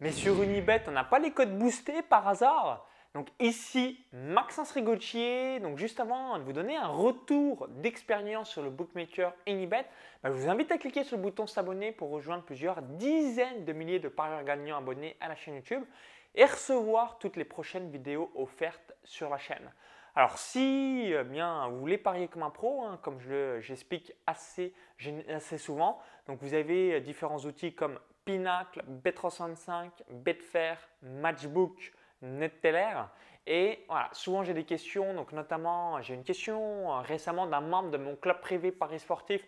Mais sur Unibet, on n'a pas les codes boostés par hasard donc ici, Maxence Rigotier. Donc juste avant de vous donner un retour d'expérience sur le bookmaker Unibet, bah, je vous invite à cliquer sur le bouton s'abonner pour rejoindre plusieurs dizaines de milliers de parieurs gagnants abonnés à la chaîne YouTube et recevoir toutes les prochaines vidéos offertes sur la chaîne. Alors si euh, bien, vous voulez parier comme un pro, hein, comme j'explique je, assez, assez souvent, donc vous avez euh, différents outils comme Pinacle, Bet365, Betfair, Matchbook, Neteller. Et voilà, souvent j'ai des questions, donc notamment j'ai une question euh, récemment d'un membre de mon club privé Paris Sportif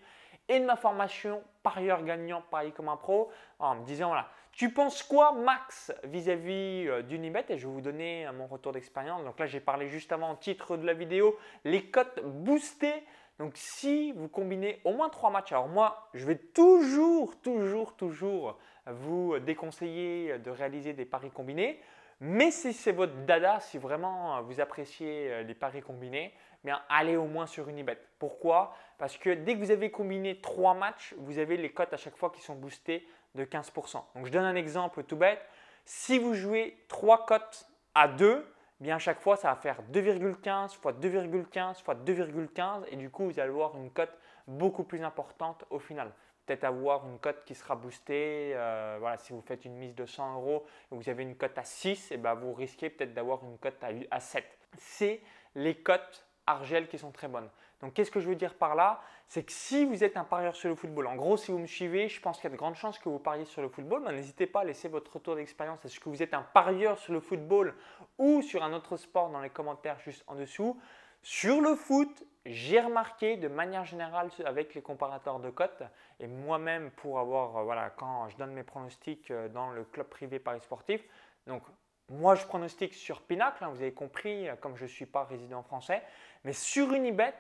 et de ma formation Parieur Gagnant Paris comme un pro en me disant voilà, tu penses quoi Max vis-à-vis euh, d'Unibet Et je vais vous donner euh, mon retour d'expérience. Donc là j'ai parlé juste avant en titre de la vidéo, les cotes boostées donc si vous combinez au moins trois matchs, alors moi je vais toujours, toujours, toujours vous déconseiller de réaliser des paris combinés. Mais si c'est votre dada, si vraiment vous appréciez euh, les paris combinés, eh bien allez au moins sur Unibet. Pourquoi Parce que dès que vous avez combiné trois matchs, vous avez les cotes à chaque fois qui sont boostées de 15%. Donc je donne un exemple tout bête. Si vous jouez trois cotes à 2, bien à chaque fois, ça va faire 2,15 fois 2,15 fois 2,15 et du coup, vous allez avoir une cote beaucoup plus importante au final. Peut-être avoir une cote qui sera boostée. Euh, voilà, si vous faites une mise de 100 euros et vous avez une cote à 6, et eh ben vous risquez peut-être d'avoir une cote à, à 7. C'est les cotes Argel qui sont très bonnes. Donc qu'est-ce que je veux dire par là C'est que si vous êtes un parieur sur le football, en gros si vous me suivez, je pense qu'il y a de grandes chances que vous pariez sur le football, Mais n'hésitez pas à laisser votre retour d'expérience. Est-ce que vous êtes un parieur sur le football ou sur un autre sport dans les commentaires juste en dessous Sur le foot, j'ai remarqué de manière générale avec les comparateurs de cotes et moi-même pour avoir, euh, voilà, quand je donne mes pronostics euh, dans le club privé Paris Sportif, donc moi, je pronostique sur Pinacle, hein, vous avez compris, euh, comme je ne suis pas résident français, mais sur Unibet,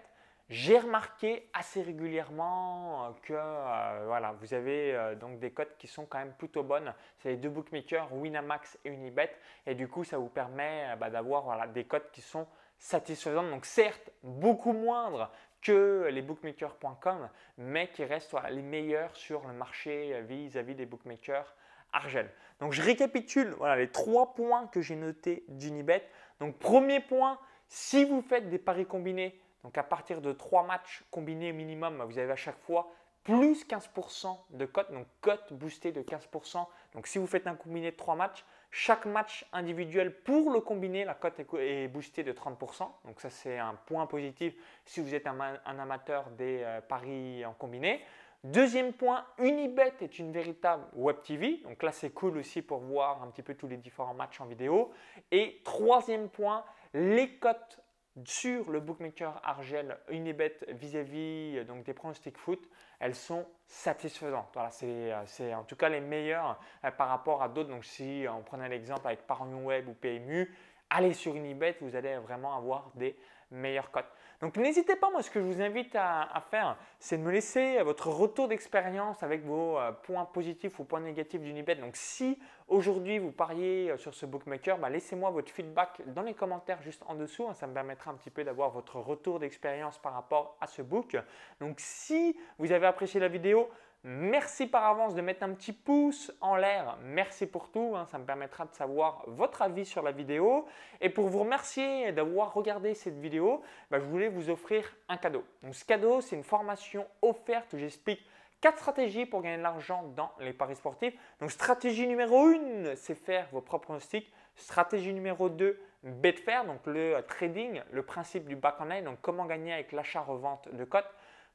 j'ai remarqué assez régulièrement euh, que euh, voilà, vous avez donc des cotes qui sont quand même plutôt bonnes. C'est les deux bookmakers, Winamax et Unibet. Et du coup, ça vous permet bah, d'avoir des cotes qui sont satisfaisantes. Donc certes, beaucoup moindres que les bookmakers.com, mais qui restent les meilleurs sur le marché vis à -vis des bookmakers Argel. Donc je récapitule voilà, les trois points que j'ai notés d'Unibet. Donc premier point, si vous faites des paris combinés, donc à partir de trois matchs combinés minimum, bah, vous avez à chaque fois plus 15% de cote, donc cote boostée de 15%. Donc si vous faites un combiné de trois matchs, chaque match individuel pour le combiné, la cote est boostée de 30%. Donc ça c'est un point positif si vous êtes un, amateur des euh, paris en combiné. Deuxième point, Unibet est une véritable web TV. Donc là, c'est cool aussi pour voir un petit peu tous les différents matchs en vidéo. Et troisième point, les cotes sur le bookmaker Argel Unibet vis-à-vis euh, donc des pronostics foot, elles sont satisfaisantes. Voilà, c'est euh, en tout cas les meilleures euh, par rapport à d'autres. Donc si on prenait l'exemple avec Parion Web ou PMU, allez sur Unibet, vous allez vraiment avoir des meilleure cote. Donc n'hésitez pas, moi ce que je vous invite à, faire, c'est de me laisser votre retour d'expérience avec vos euh, points positifs ou points négatifs d'Unibet. Donc si Aujourd'hui, vous pariez euh, sur ce bookmaker, bah, laissez-moi votre feedback dans les commentaires juste en dessous. Hein. ça me permettra un petit peu d'avoir votre retour d'expérience par rapport à ce book. Donc si vous avez apprécié la vidéo, Merci par avance de mettre un petit pouce en l'air. Merci pour tout. Hein. ça me permettra de savoir votre avis sur la vidéo. Et pour vous remercier d'avoir regardé cette vidéo, bah, je voulais vous offrir un cadeau. Donc, ce cadeau, c'est une formation offerte où j'explique Quatre stratégies pour gagner de l'argent dans les paris sportifs. Donc stratégie numéro 1, c'est faire vos propres pronostics. Stratégie numéro 2, Betfair, donc le trading, le principe du back lay, donc comment gagner avec l'achat-revente de cotes.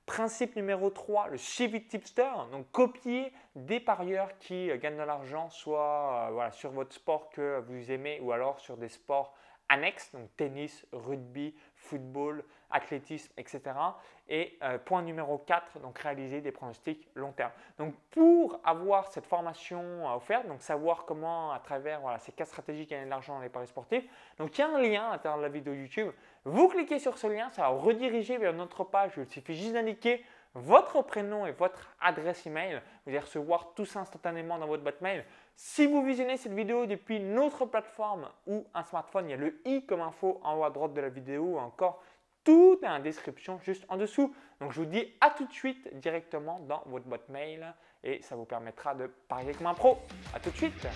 Principe numéro 3, le suivi tipster, donc copier des parieurs qui gagnent de l'argent soit euh, sur votre sport que vous aimez ou alors sur des sports annexes, donc tennis, rugby, football, athlétisme, etc. Et euh, point numéro 4, donc réaliser des pronostics long terme. Donc pour avoir cette formation euh, offerte, donc savoir comment à travers ces quatre stratégies gagner de l'argent dans les paris sportifs, donc il y a un lien à l'intérieur de la vidéo YouTube. Vous cliquez sur ce lien, ça va rediriger vers notre page. Il suffit juste d'indiquer votre prénom et votre adresse email. Vous allez recevoir tout ça instantanément dans votre boîte mail. Si vous visionnez cette vidéo depuis notre plateforme ou un smartphone, il y a le i comme info en haut à droite de la vidéo ou encore tout est en description juste en dessous. Donc je vous dis à tout de suite directement dans votre boîte mail et ça vous permettra de parler comme un pro. À tout de suite.